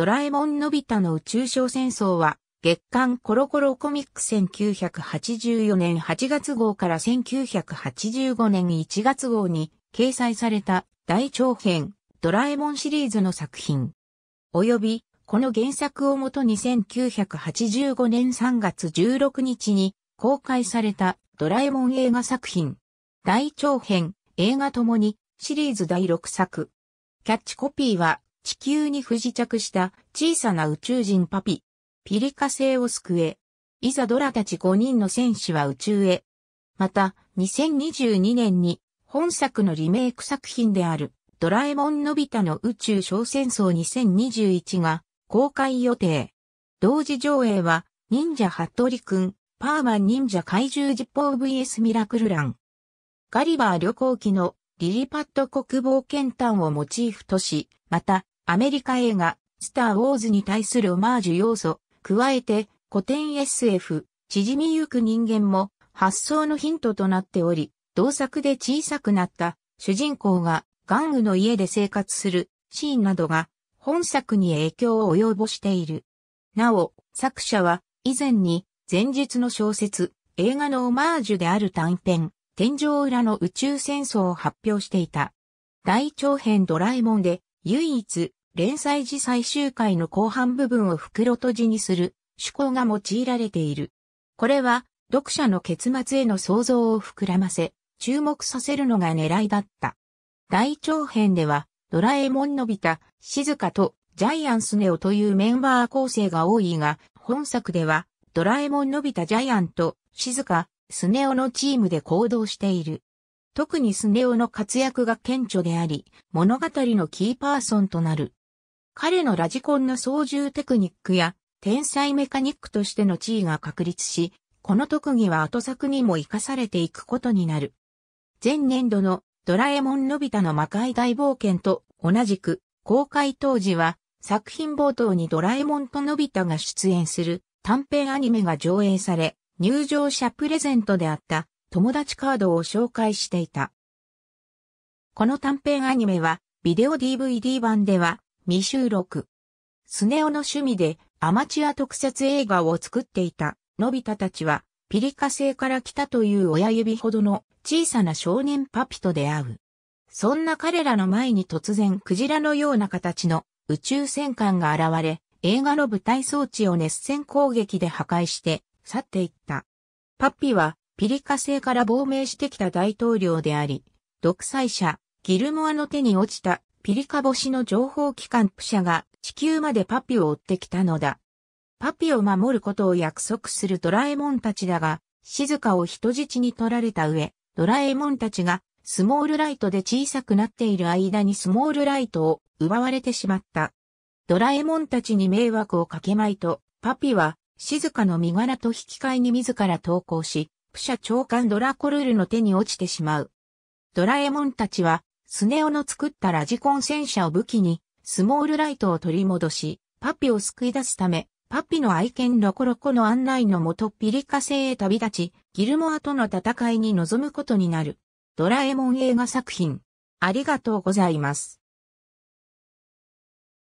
ドラえもんのび太の宇宙小戦争は、月刊コロコロコミック1984年8月号から1985年1月号に掲載された大長編ドラえもんシリーズの作品。及び、この原作をもとに1985年3月16日に公開されたドラえもん映画作品。大長編映画ともにシリーズ第6作。キャッチコピーは地球に不時着した小さな宇宙人パピ、ピリカ星を救え、イザドラたち5人の戦士は宇宙へ。また、2022年に本作のリメイク作品であるドラえもんのび太の宇宙小戦争2021が公開予定。同時上映は忍者ハットリくん、パーマン忍者怪獣実報 VS ミラクルラン。ガリバー旅行記のリリパッド国防検探をモチーフとし、また、アメリカ映画、スター・ウォーズに対するオマージュ要素、加えて古典 SF、縮みゆく人間も発想のヒントとなっており、同作で小さくなった主人公が玩具の家で生活するシーンなどが本作に影響を及ぼしている。なお、作者は以前に前述の小説、映画のオマージュである短編、天井裏の宇宙戦争を発表していた。大長編ドラえもんで唯一連載時最終回の後半部分を袋閉じにする趣向が用いられている。これは読者の結末への想像を膨らませ、注目させるのが狙いだった。大長編では、ドラえもんのび太、静香とジャイアンスネオというメンバー構成が多いが、本作では、ドラえもんのび太ジャイアンと静か、スネオのチームで行動している。特にスネオの活躍が顕著であり、物語のキーパーソンとなる。彼のラジコンの操縦テクニックや天才メカニックとしての地位が確立し、この特技は後作にも活かされていくことになる。前年度のドラえもんのび太の魔界大冒険と同じく公開当時は作品冒頭にドラえもんとのび太が出演する短編アニメが上映され、入場者プレゼントであった友達カードを紹介していた。この短編アニメはビデオ DVD 版では未収録。スネオの趣味でアマチュア特撮映画を作っていた、のび太たちは、ピリカ星から来たという親指ほどの小さな少年パピと出会う。そんな彼らの前に突然クジラのような形の宇宙戦艦が現れ、映画の舞台装置を熱戦攻撃で破壊して去っていった。パピはピリカ星から亡命してきた大統領であり、独裁者、ギルモアの手に落ちたピリカ星の情報機関プシャが地球までパピを追ってきたのだ。パピを守ることを約束するドラえもんたちだが、静かを人質に取られた上、ドラえもんたちがスモールライトで小さくなっている間にスモールライトを奪われてしまった。ドラえもんたちに迷惑をかけまいと、パピは静かの身柄と引き換えに自ら投降し、プシャ長官ドラコルールの手に落ちてしまう。ドラえもんたちはスネオの作ったラジコン戦車を武器に、スモールライトを取り戻し、パピを救い出すため、パピの愛犬ロコロコの案内のもとピリカ星へ旅立ち、ギルモアとの戦いに臨むことになる。ドラえもん映画作品。ありがとうございます。